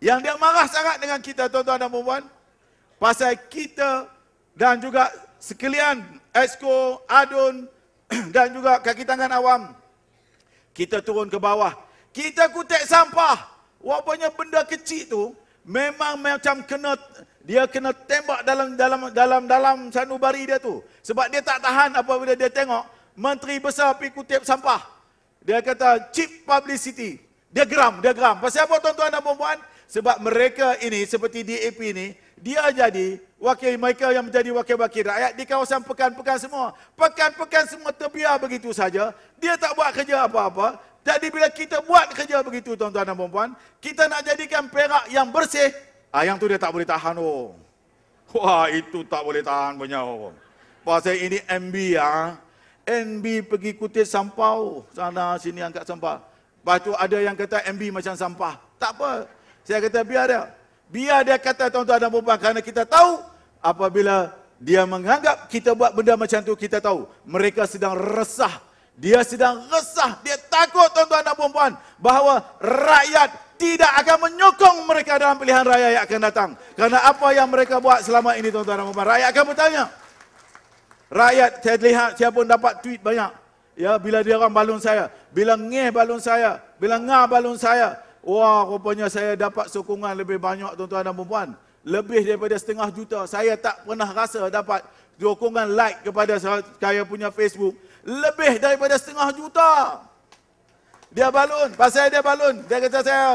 Yang dia marah sangat dengan kita tuan-tuan dan puan pasal kita dan juga sekalian Esko, Adun dan juga kaki tangan awam kita turun ke bawah. Kita kutip sampah. wapanya benda kecil tu memang macam kena dia kena tembak dalam dalam dalam dalam sanubari dia tu. Sebab dia tak tahan apabila dia tengok menteri besar pergi kutip sampah. Dia kata cheap publicity. Dia geram, dia geram. Pasal apa tuan-tuan dan puan sebab mereka ini seperti DAP ini, dia jadi wakil mereka yang menjadi wakil-wakil rakyat di kawasan pekan-pekan semua. Pekan-pekan semua terbiar begitu saja. Dia tak buat kerja apa-apa. Jadi bila kita buat kerja begitu tuan-tuan dan puan-puan, kita nak jadikan perak yang bersih, ah, yang tu dia tak boleh tahan oh. Wah itu tak boleh tahan punya oh. Pasal ini MB ya. Ah. MB pergi kutip sampau sana sini angkat sampah. Lepas tu ada yang kata MB macam sampah. Tak apa, saya kata biar dia. Biar dia kata tuan-tuan dan perempuan kerana kita tahu apabila dia menganggap kita buat benda macam tu kita tahu mereka sedang resah. Dia sedang resah, dia takut tuan-tuan dan perempuan bahawa rakyat tidak akan menyokong mereka dalam pilihan raya yang akan datang. Kerana apa yang mereka buat selama ini tuan-tuan dan perempuan, rakyat akan bertanya. Rakyat saya lihat saya pun dapat tweet banyak. Ya bila dia orang balun saya, bila ngeh balun saya, bila ngah balun saya, Wah, rupanya saya dapat sokongan lebih banyak tuan-tuan dan perempuan. Lebih daripada setengah juta. Saya tak pernah rasa dapat sokongan like kepada saya punya Facebook. Lebih daripada setengah juta. Dia balun. Pasal dia balun. Dia kata saya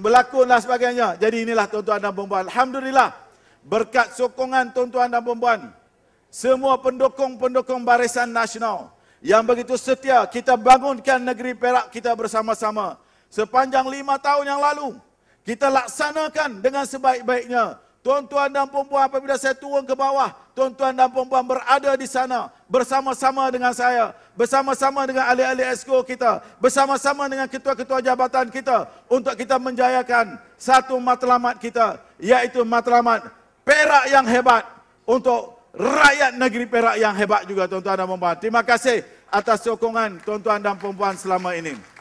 berlakonlah sebagainya. Jadi inilah tuan-tuan dan perempuan. Alhamdulillah. Berkat sokongan tuan-tuan dan perempuan. Semua pendukung-pendukung barisan nasional. Yang begitu setia. Kita bangunkan negeri Perak kita bersama-sama sepanjang lima tahun yang lalu. Kita laksanakan dengan sebaik-baiknya. Tuan-tuan dan puan-puan perempuan apabila saya turun ke bawah, tuan-tuan dan puan berada di sana bersama-sama dengan saya, bersama-sama dengan ahli-ahli SKO kita, bersama-sama dengan ketua-ketua jabatan kita untuk kita menjayakan satu matlamat kita, iaitu matlamat perak yang hebat untuk rakyat negeri perak yang hebat juga tuan-tuan dan puan. Terima kasih atas sokongan tuan-tuan dan puan selama ini.